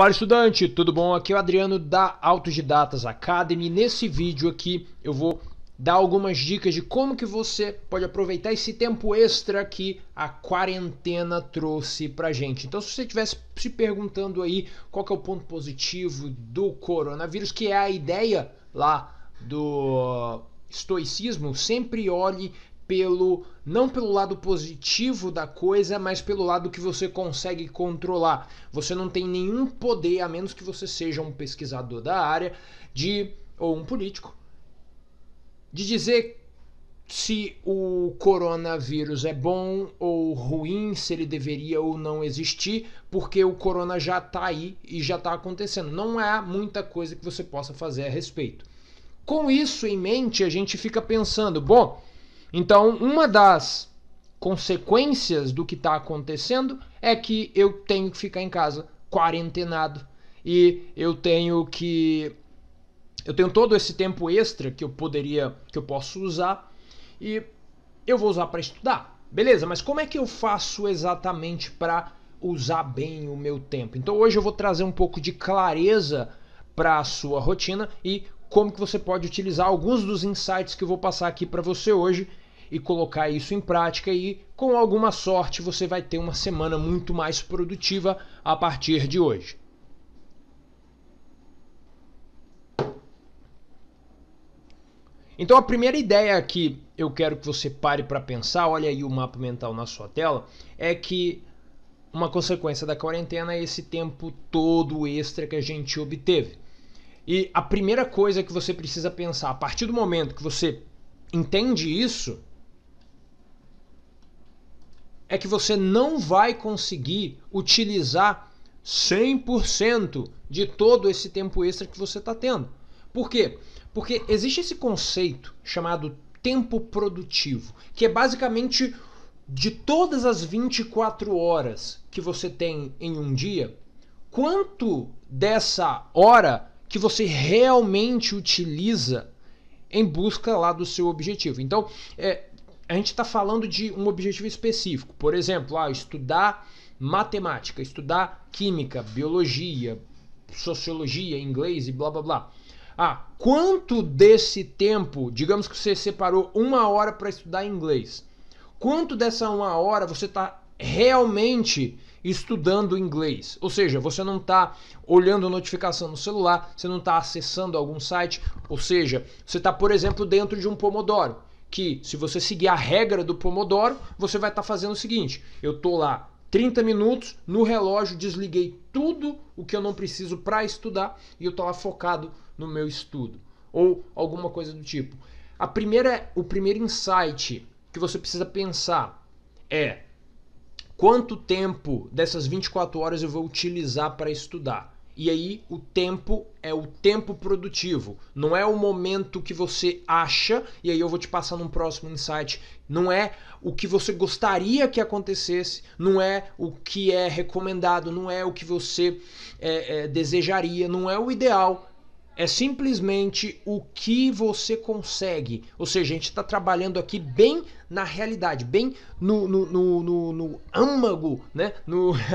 Fala estudante, tudo bom? Aqui é o Adriano da Autodidatas Academy. Nesse vídeo aqui eu vou dar algumas dicas de como que você pode aproveitar esse tempo extra que a quarentena trouxe pra gente. Então se você estivesse se perguntando aí qual que é o ponto positivo do coronavírus, que é a ideia lá do estoicismo, sempre olhe pelo não pelo lado positivo da coisa, mas pelo lado que você consegue controlar. Você não tem nenhum poder a menos que você seja um pesquisador da área de ou um político de dizer se o coronavírus é bom ou ruim, se ele deveria ou não existir, porque o corona já está aí e já está acontecendo. Não há muita coisa que você possa fazer a respeito. Com isso em mente, a gente fica pensando, bom, então, uma das consequências do que está acontecendo é que eu tenho que ficar em casa quarentenado e eu tenho que eu tenho todo esse tempo extra que eu poderia que eu posso usar e eu vou usar para estudar. Beleza, mas como é que eu faço exatamente para usar bem o meu tempo? Então hoje eu vou trazer um pouco de clareza para a sua rotina e como que você pode utilizar alguns dos insights que eu vou passar aqui para você hoje e colocar isso em prática e com alguma sorte você vai ter uma semana muito mais produtiva a partir de hoje. Então a primeira ideia que eu quero que você pare para pensar, olha aí o mapa mental na sua tela, é que uma consequência da quarentena é esse tempo todo extra que a gente obteve. E a primeira coisa que você precisa pensar, a partir do momento que você entende isso, é que você não vai conseguir utilizar 100% de todo esse tempo extra que você está tendo. Por quê? Porque existe esse conceito chamado tempo produtivo, que é basicamente de todas as 24 horas que você tem em um dia, quanto dessa hora que você realmente utiliza em busca lá do seu objetivo. Então, é, a gente está falando de um objetivo específico. Por exemplo, ah, estudar matemática, estudar química, biologia, sociologia, inglês e blá blá blá. Ah, quanto desse tempo, digamos que você separou uma hora para estudar inglês, quanto dessa uma hora você está realmente estudando inglês? Ou seja, você não está olhando notificação no celular, você não está acessando algum site, ou seja, você está, por exemplo, dentro de um pomodoro que se você seguir a regra do Pomodoro, você vai estar tá fazendo o seguinte: eu estou lá 30 minutos no relógio, desliguei tudo o que eu não preciso para estudar e eu estou lá focado no meu estudo ou alguma coisa do tipo. A primeira, o primeiro insight que você precisa pensar é quanto tempo dessas 24 horas eu vou utilizar para estudar. E aí o tempo é o tempo produtivo, não é o momento que você acha, e aí eu vou te passar num próximo insight, não é o que você gostaria que acontecesse, não é o que é recomendado, não é o que você é, é, desejaria, não é o ideal, é simplesmente o que você consegue. Ou seja, a gente está trabalhando aqui bem na realidade, bem no, no, no, no, no âmago, né? No.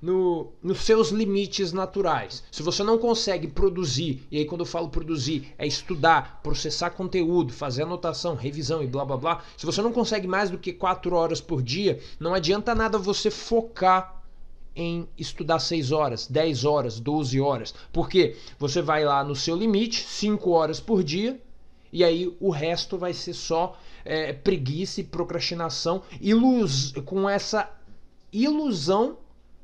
no, nos seus limites naturais. Se você não consegue produzir, e aí quando eu falo produzir, é estudar, processar conteúdo, fazer anotação, revisão e blá blá blá. Se você não consegue mais do que 4 horas por dia, não adianta nada você focar em estudar 6 horas, 10 horas, 12 horas. Porque você vai lá no seu limite, 5 horas por dia, e aí o resto vai ser só é, preguiça e procrastinação, ilus com essa ilusão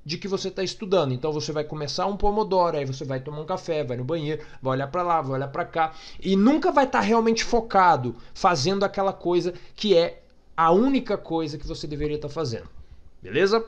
de que você está estudando. Então você vai começar um pomodoro, aí você vai tomar um café, vai no banheiro, vai olhar para lá, vai olhar para cá e nunca vai estar tá realmente focado fazendo aquela coisa que é a única coisa que você deveria estar tá fazendo. Beleza?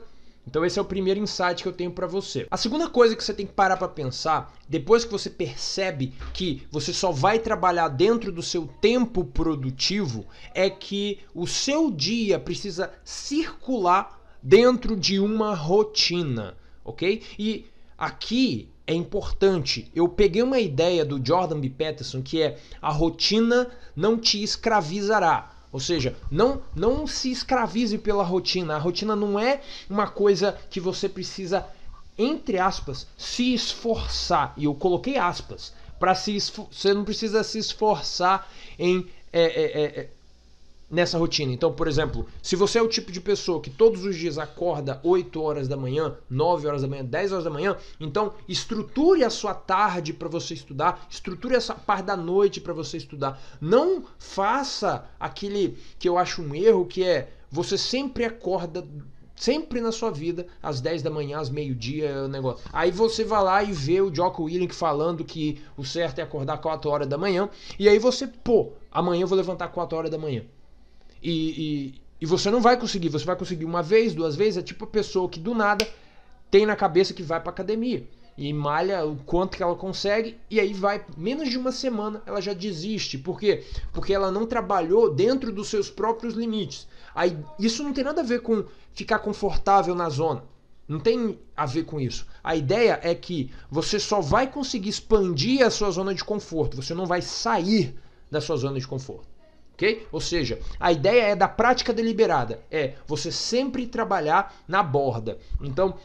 Então esse é o primeiro insight que eu tenho para você. A segunda coisa que você tem que parar para pensar, depois que você percebe que você só vai trabalhar dentro do seu tempo produtivo, é que o seu dia precisa circular dentro de uma rotina, ok? E aqui é importante. Eu peguei uma ideia do Jordan B. Peterson que é a rotina não te escravizará. Ou seja, não, não se escravize pela rotina. A rotina não é uma coisa que você precisa, entre aspas, se esforçar. E eu coloquei aspas. Para se Você não precisa se esforçar em é, é, é, é nessa rotina. Então, por exemplo, se você é o tipo de pessoa que todos os dias acorda 8 horas da manhã, 9 horas da manhã, 10 horas da manhã, então estruture a sua tarde para você estudar, estruture essa parte da noite para você estudar. Não faça aquele que eu acho um erro, que é você sempre acorda sempre na sua vida, às 10 da manhã, às meio-dia, o negócio. Aí você vai lá e vê o Jocko Willink falando que o certo é acordar 4 horas da manhã, e aí você, pô, amanhã eu vou levantar 4 horas da manhã. E, e, e você não vai conseguir. Você vai conseguir uma vez, duas vezes. É tipo a pessoa que do nada tem na cabeça que vai para academia e malha o quanto que ela consegue e aí vai menos de uma semana ela já desiste por quê porque ela não trabalhou dentro dos seus próprios limites aí isso não tem nada a ver com ficar confortável na zona não tem a ver com isso a ideia é que você só vai conseguir expandir a sua zona de conforto você não vai sair da sua zona de conforto ok? Ou seja, a ideia é da prática deliberada, é você sempre trabalhar na borda. Então,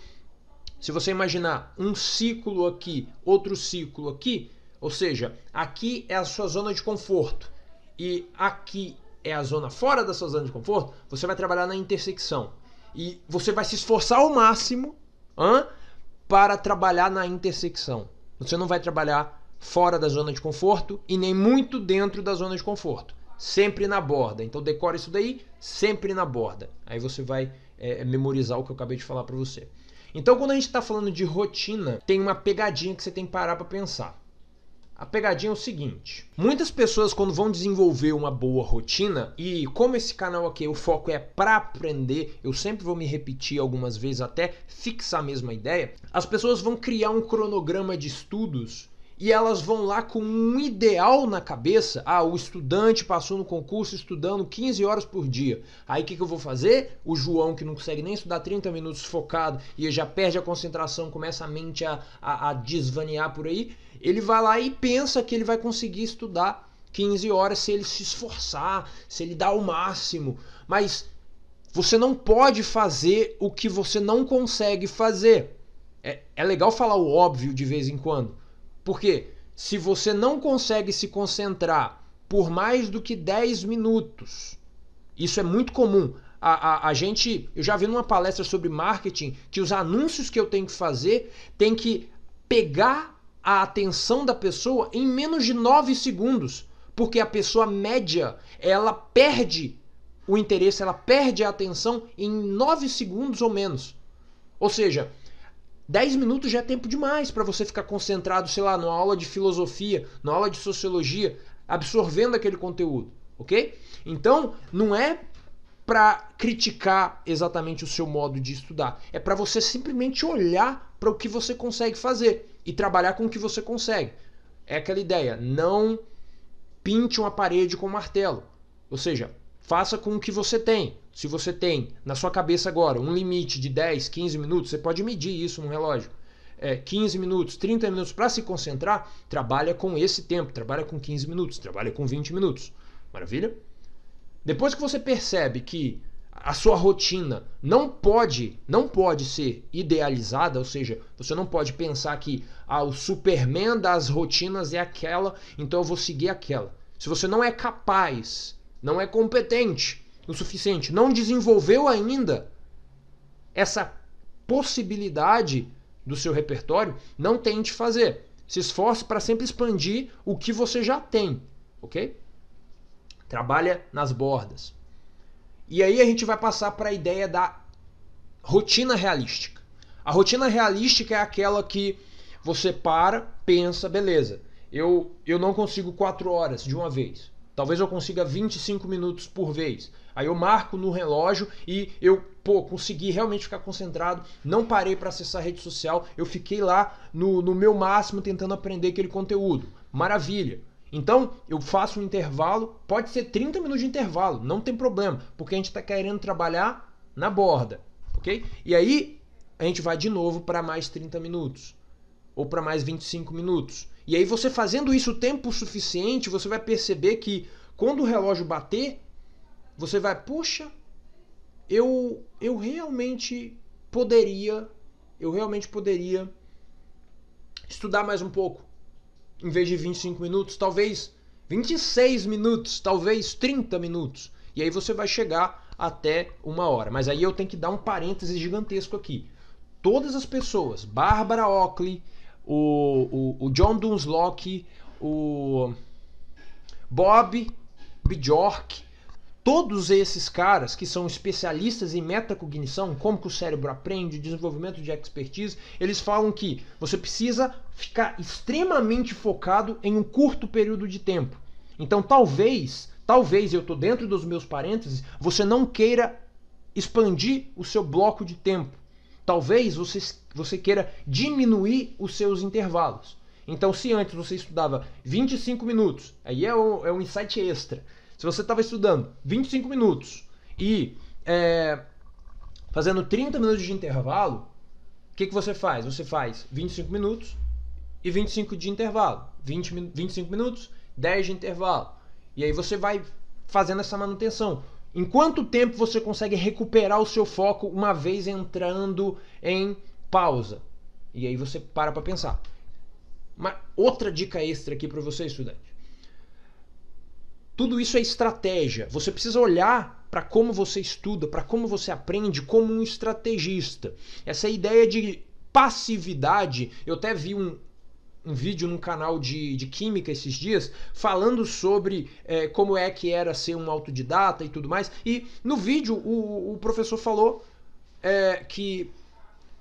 se você imaginar um ciclo aqui, outro ciclo aqui, ou seja, aqui é a sua zona de conforto e aqui é a zona fora da sua zona de conforto, você vai trabalhar na intersecção. E você vai se esforçar ao máximo hein, para trabalhar na intersecção. Você não vai trabalhar fora da zona de conforto e nem muito dentro da zona de conforto sempre na borda. Então decora isso daí, sempre na borda. Aí você vai é, memorizar o que eu acabei de falar para você. Então quando a gente está falando de rotina, tem uma pegadinha que você tem que parar para pensar. A pegadinha é o seguinte: muitas pessoas, quando vão desenvolver uma boa rotina, e como esse canal aqui o foco é para aprender, eu sempre vou me repetir algumas vezes até fixar a mesma ideia, as pessoas vão criar um cronograma de estudos e elas vão lá com um ideal na cabeça. Ah, o estudante passou no concurso estudando 15 horas por dia. Aí o que, que eu vou fazer? O João, que não consegue nem estudar 30 minutos focado e já perde a concentração, começa a mente a, a, a desvanear por aí, ele vai lá e pensa que ele vai conseguir estudar 15 horas se ele se esforçar, se ele dar o máximo. Mas você não pode fazer o que você não consegue fazer. É, é legal falar o óbvio de vez em quando, porque se você não consegue se concentrar por mais do que 10 minutos, isso é muito comum. A, a, a, gente, eu já vi numa palestra sobre marketing que os anúncios que eu tenho que fazer tem que pegar a atenção da pessoa em menos de 9 segundos, porque a pessoa média, ela perde o interesse, ela perde a atenção em 9 segundos ou menos. Ou seja, 10 minutos já é tempo demais para você ficar concentrado, sei lá, numa aula de filosofia, na aula de sociologia, absorvendo aquele conteúdo, ok? Então, não é para criticar exatamente o seu modo de estudar, é para você simplesmente olhar para o que você consegue fazer e trabalhar com o que você consegue. É aquela ideia, não pinte uma parede com um martelo. Ou seja, Faça com o que você tem. Se você tem na sua cabeça agora um limite de 10, 15 minutos, você pode medir isso no relógio. É, 15 minutos, 30 minutos para se concentrar, trabalha com esse tempo, trabalha com 15 minutos, trabalha com 20 minutos. Maravilha? Depois que você percebe que a sua rotina não pode, não pode ser idealizada, ou seja, você não pode pensar que ah, o Superman das rotinas é aquela, então eu vou seguir aquela. Se você não é capaz não é competente o suficiente, não desenvolveu ainda essa possibilidade do seu repertório, não tente fazer. Se esforce para sempre expandir o que você já tem, ok? Trabalha nas bordas. E aí a gente vai passar para a ideia da rotina realística. A rotina realística é aquela que você para, pensa, beleza, eu, eu não consigo quatro horas de uma vez. Talvez eu consiga 25 minutos por vez. Aí eu marco no relógio e eu, pô, consegui realmente ficar concentrado, não parei para acessar a rede social, eu fiquei lá no, no meu máximo tentando aprender aquele conteúdo. Maravilha! Então, eu faço um intervalo, pode ser 30 minutos de intervalo, não tem problema, porque a gente está querendo trabalhar na borda, ok? E aí, a gente vai de novo para mais 30 minutos, ou para mais 25 minutos. E aí você fazendo isso tempo suficiente, você vai perceber que quando o relógio bater, você vai, puxa, eu eu realmente poderia, eu realmente poderia estudar mais um pouco. Em vez de 25 minutos, talvez 26 minutos, talvez 30 minutos. E aí você vai chegar até uma hora. Mas aí eu tenho que dar um parêntese gigantesco aqui. Todas as pessoas, Bárbara Ockley, o, o, o John Dunslock, o Bob Bjork, todos esses caras que são especialistas em metacognição, como que o cérebro aprende, desenvolvimento de expertise, eles falam que você precisa ficar extremamente focado em um curto período de tempo. Então, talvez, talvez eu estou dentro dos meus parênteses, você não queira expandir o seu bloco de tempo. Talvez você, você queira diminuir os seus intervalos. Então, se antes você estudava 25 minutos, aí é, um é um insight extra. Se você estava estudando 25 minutos e é, fazendo 30 minutos de intervalo, o que, que você faz? Você faz 25 minutos e 25 de intervalo. 20, 25 minutos, 10 de intervalo. E aí você vai fazendo essa manutenção. Em quanto tempo você consegue recuperar o seu foco uma vez entrando em pausa? E aí você para para pensar. Uma outra dica extra aqui para você, estudante. Tudo isso é estratégia. Você precisa olhar para como você estuda, para como você aprende como um estrategista. Essa ideia de passividade, eu até vi um, um vídeo num canal de, de química esses dias, falando sobre é, como é que era ser um autodidata e tudo mais. E no vídeo o, o professor falou é, que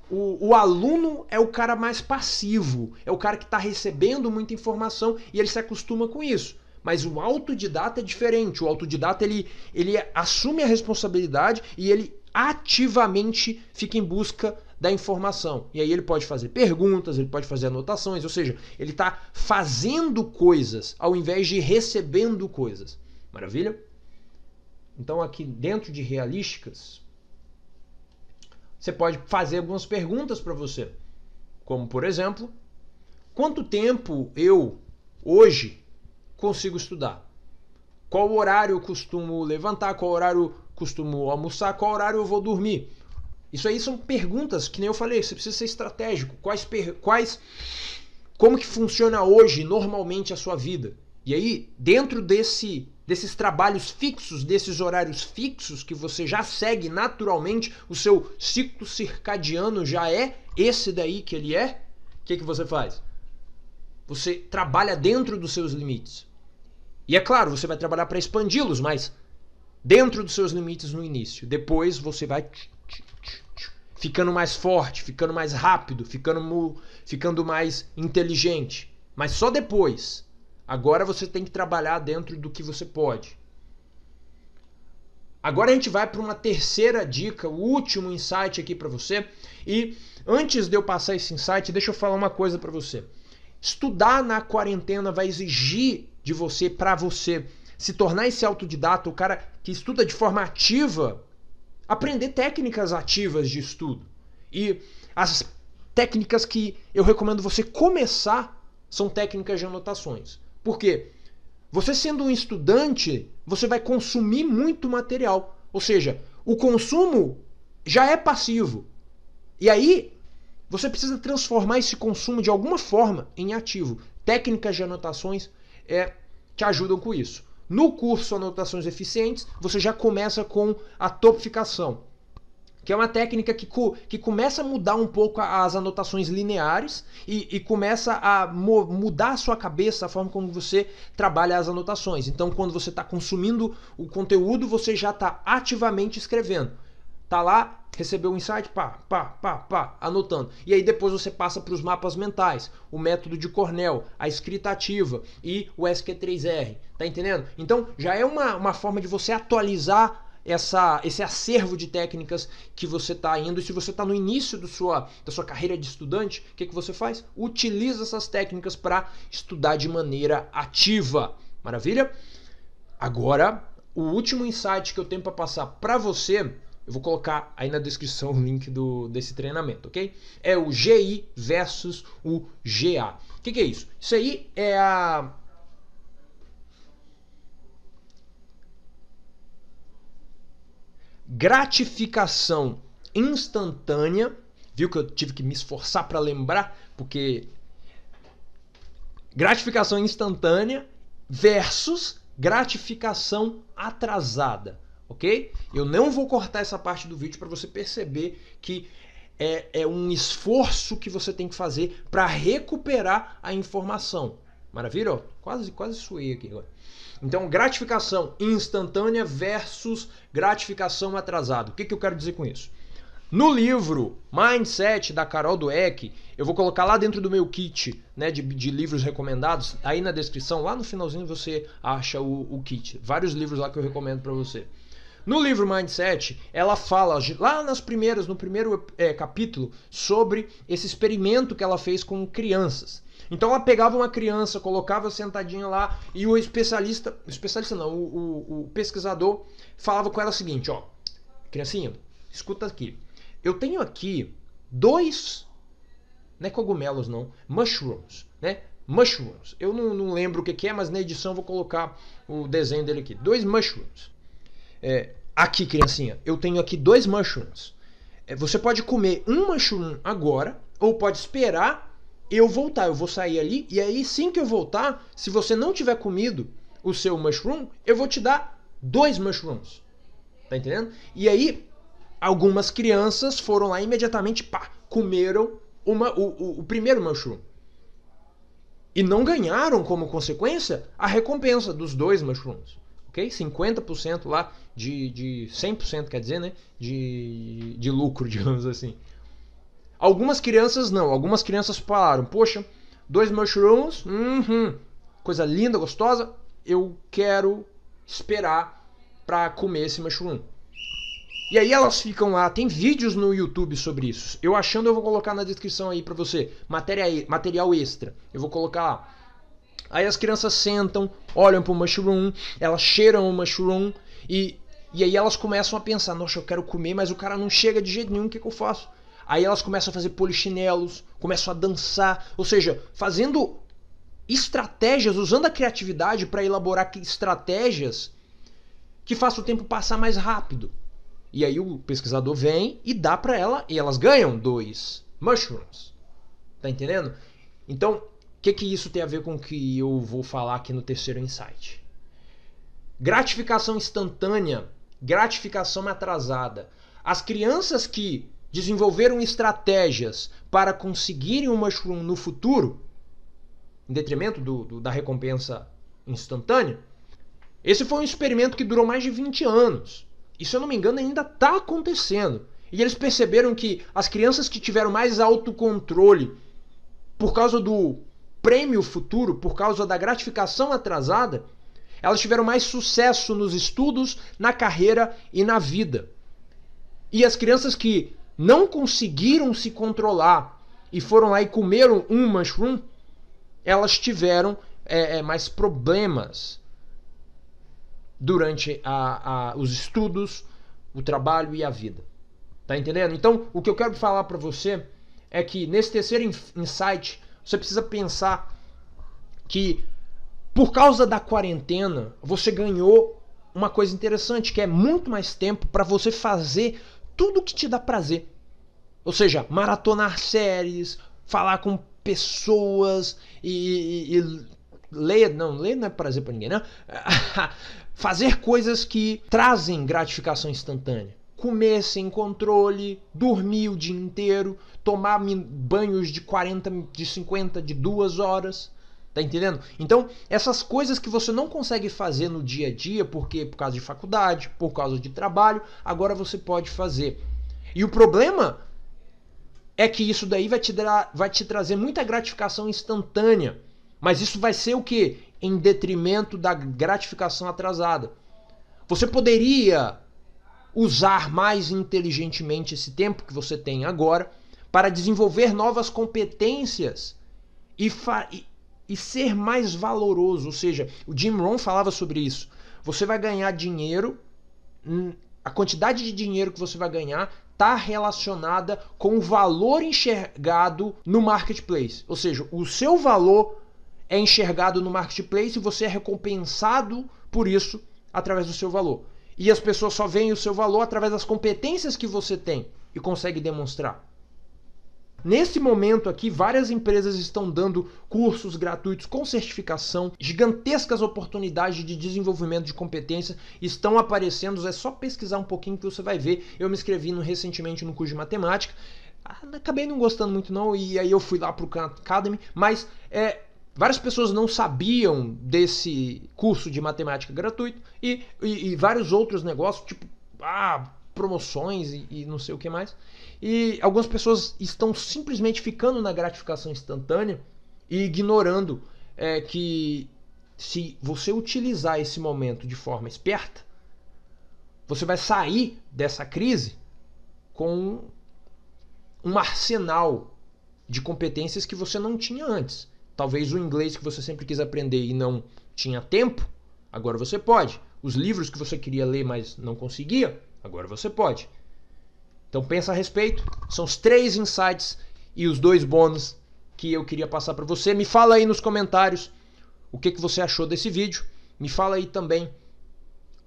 o, o, aluno é o cara mais passivo, é o cara que está recebendo muita informação e ele se acostuma com isso. Mas o autodidata é diferente. O autodidata ele, ele assume a responsabilidade e ele ativamente fica em busca da informação. E aí ele pode fazer perguntas, ele pode fazer anotações, ou seja, ele está fazendo coisas ao invés de recebendo coisas. Maravilha? Então, aqui dentro de realísticas, você pode fazer algumas perguntas para você. Como, por exemplo, quanto tempo eu, hoje, consigo estudar? Qual horário eu costumo levantar? Qual horário eu costumo almoçar? Qual horário eu vou dormir? Isso aí são perguntas que nem eu falei, você precisa ser estratégico. Quais, quais como que funciona hoje normalmente a sua vida? E aí, dentro desse desses trabalhos fixos, desses horários fixos que você já segue naturalmente, o seu ciclo circadiano já é esse daí que ele é. O que que você faz? Você trabalha dentro dos seus limites. E é claro, você vai trabalhar para expandi-los, mas dentro dos seus limites no início. Depois você vai ficando mais forte, ficando mais rápido, ficando, ficando mais inteligente. Mas só depois. Agora você tem que trabalhar dentro do que você pode. Agora a gente vai para uma terceira dica, o último insight aqui para você. E antes de eu passar esse insight, deixa eu falar uma coisa para você. Estudar na quarentena vai exigir de você, para você, se tornar esse autodidata, o cara que estuda de forma ativa aprender técnicas ativas de estudo. E as técnicas que eu recomendo você começar são técnicas de anotações. Por quê? Você sendo um estudante, você vai consumir muito material. Ou seja, o consumo já é passivo. E aí, você precisa transformar esse consumo de alguma forma em ativo. Técnicas de anotações é, te ajudam com isso. No curso Anotações Eficientes, você já começa com a topificação, que é uma técnica que, que começa a mudar um pouco as anotações lineares e, e começa a mudar a sua cabeça, a forma como você trabalha as anotações. Então, quando você está consumindo o conteúdo, você já está ativamente escrevendo. Tá lá, recebeu um insight, pá, pá, pá, pá, anotando. E aí depois você passa para os mapas mentais, o método de Cornell, a escrita ativa e o SQ3R. Tá entendendo? Então já é uma, uma forma de você atualizar essa, esse acervo de técnicas que você está indo. E se você está no início do sua, da sua carreira de estudante, o que, que você faz? Utiliza essas técnicas para estudar de maneira ativa. Maravilha? Agora, o último insight que eu tenho para passar para você eu vou colocar aí na descrição o link do, desse treinamento, ok? É o GI versus o GA. O que, que é isso? Isso aí é a gratificação instantânea, viu que eu tive que me esforçar para lembrar, porque gratificação instantânea versus gratificação atrasada ok? Eu não vou cortar essa parte do vídeo para você perceber que é, é, um esforço que você tem que fazer para recuperar a informação. Maravilha? quase, quase suei aqui agora. Então, gratificação instantânea versus gratificação atrasada. O que, que eu quero dizer com isso? No livro Mindset da Carol Dweck, eu vou colocar lá dentro do meu kit né, de, de, livros recomendados, aí na descrição, lá no finalzinho você acha o, o kit. Vários livros lá que eu recomendo para você. No livro Mindset, ela fala lá nas primeiras, no primeiro é, capítulo, sobre esse experimento que ela fez com crianças. Então ela pegava uma criança, colocava sentadinha lá e o especialista, especialista não, o, o, o pesquisador falava com ela o seguinte, ó, criancinha, escuta aqui, eu tenho aqui dois, não é cogumelos não, mushrooms, né? Mushrooms. Eu não, não lembro o que, que é, mas na edição vou colocar o desenho dele aqui. Dois mushrooms. É, aqui, criancinha, eu tenho aqui dois mushrooms. É, você pode comer um mushroom agora, ou pode esperar eu voltar. Eu vou sair ali, e aí sim que eu voltar, se você não tiver comido o seu mushroom, eu vou te dar dois mushrooms. Tá entendendo? E aí, algumas crianças foram lá imediatamente, pá, comeram uma, o, o, o primeiro mushroom e não ganharam como consequência a recompensa dos dois mushrooms ok? 50% lá de, de 100%, quer dizer, né? De, de lucro, digamos assim. Algumas crianças não, algumas crianças falaram, poxa, dois mushrooms, uhum, coisa linda, gostosa, eu quero esperar para comer esse mushroom. E aí elas ficam lá, tem vídeos no YouTube sobre isso. Eu achando eu vou colocar na descrição aí para você, matéria, material extra. Eu vou colocar lá. Aí as crianças sentam, olham para o mushroom, elas cheiram o mushroom e, e aí elas começam a pensar: nossa, eu quero comer, mas o cara não chega de jeito nenhum, o que, que eu faço? Aí elas começam a fazer polichinelos, começam a dançar, ou seja, fazendo estratégias, usando a criatividade para elaborar estratégias que façam o tempo passar mais rápido. E aí o pesquisador vem e dá para ela e elas ganham dois mushrooms. Tá entendendo? Então, que, que isso tem a ver com o que eu vou falar aqui no terceiro insight? Gratificação instantânea, gratificação atrasada. As crianças que desenvolveram estratégias para conseguirem o um mushroom no futuro, em detrimento do, do, da recompensa instantânea, esse foi um experimento que durou mais de 20 anos. E se eu não me engano, ainda está acontecendo. E eles perceberam que as crianças que tiveram mais autocontrole por causa do prêmio futuro por causa da gratificação atrasada, elas tiveram mais sucesso nos estudos, na carreira e na vida. E as crianças que não conseguiram se controlar e foram lá e comeram um mushroom, elas tiveram é, é mais problemas durante a, a, os estudos, o trabalho e a vida. Tá entendendo? Então, o que eu quero falar para você é que nesse terceiro insight você precisa pensar que por causa da quarentena, você ganhou uma coisa interessante, que é muito mais tempo para você fazer tudo que te dá prazer. Ou seja, maratonar séries, falar com pessoas e, e, e ler, não, ler não é prazer para ninguém, né? fazer coisas que trazem gratificação instantânea comer sem controle, dormir o dia inteiro, tomar banhos de 40, de 50, de duas horas. Tá entendendo? Então, essas coisas que você não consegue fazer no dia a dia, porque por causa de faculdade, por causa de trabalho, agora você pode fazer. E o problema é que isso daí vai te, dar, vai te trazer muita gratificação instantânea. Mas isso vai ser o que? Em detrimento da gratificação atrasada. Você poderia usar mais inteligentemente esse tempo que você tem agora para desenvolver novas competências e, e, e ser mais valoroso. Ou seja, o Jim Rohn falava sobre isso. Você vai ganhar dinheiro, hum, a quantidade de dinheiro que você vai ganhar está relacionada com o valor enxergado no marketplace. Ou seja, o seu valor é enxergado no marketplace e você é recompensado por isso através do seu valor. E as pessoas só veem o seu valor através das competências que você tem e consegue demonstrar. Nesse momento aqui, várias empresas estão dando cursos gratuitos com certificação, gigantescas oportunidades de desenvolvimento de competência estão aparecendo. É só pesquisar um pouquinho que você vai ver. Eu me inscrevi no, recentemente no curso de matemática, ah, acabei não gostando muito não e aí eu fui lá para o Khan Academy, mas é Várias pessoas não sabiam desse curso de matemática gratuito e, e, e vários outros negócios, tipo, ah, promoções e, e, não sei o que mais. E algumas pessoas estão simplesmente ficando na gratificação instantânea e ignorando é, que se você utilizar esse momento de forma esperta, você vai sair dessa crise com um arsenal de competências que você não tinha antes. Talvez o inglês que você sempre quis aprender e não tinha tempo, agora você pode. Os livros que você queria ler, mas não conseguia, agora você pode. Então pensa a respeito. São os três insights e os dois bônus que eu queria passar para você. Me fala aí nos comentários o que, que você achou desse vídeo. Me fala aí também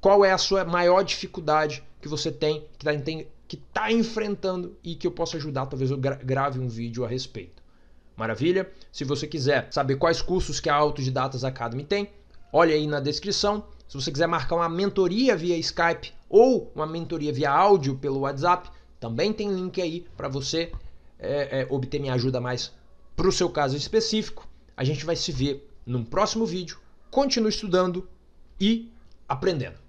qual é a sua maior dificuldade que você tem, que está tá enfrentando e que eu possa ajudar. Talvez eu grave um vídeo a respeito. Maravilha? Se você quiser saber quais cursos que a Autodidatas Academy tem, olha aí na descrição. Se você quiser marcar uma mentoria via Skype ou uma mentoria via áudio pelo WhatsApp, também tem link aí para você é, é, obter minha ajuda mais para o seu caso específico. A gente vai se ver num próximo vídeo. Continue estudando e aprendendo.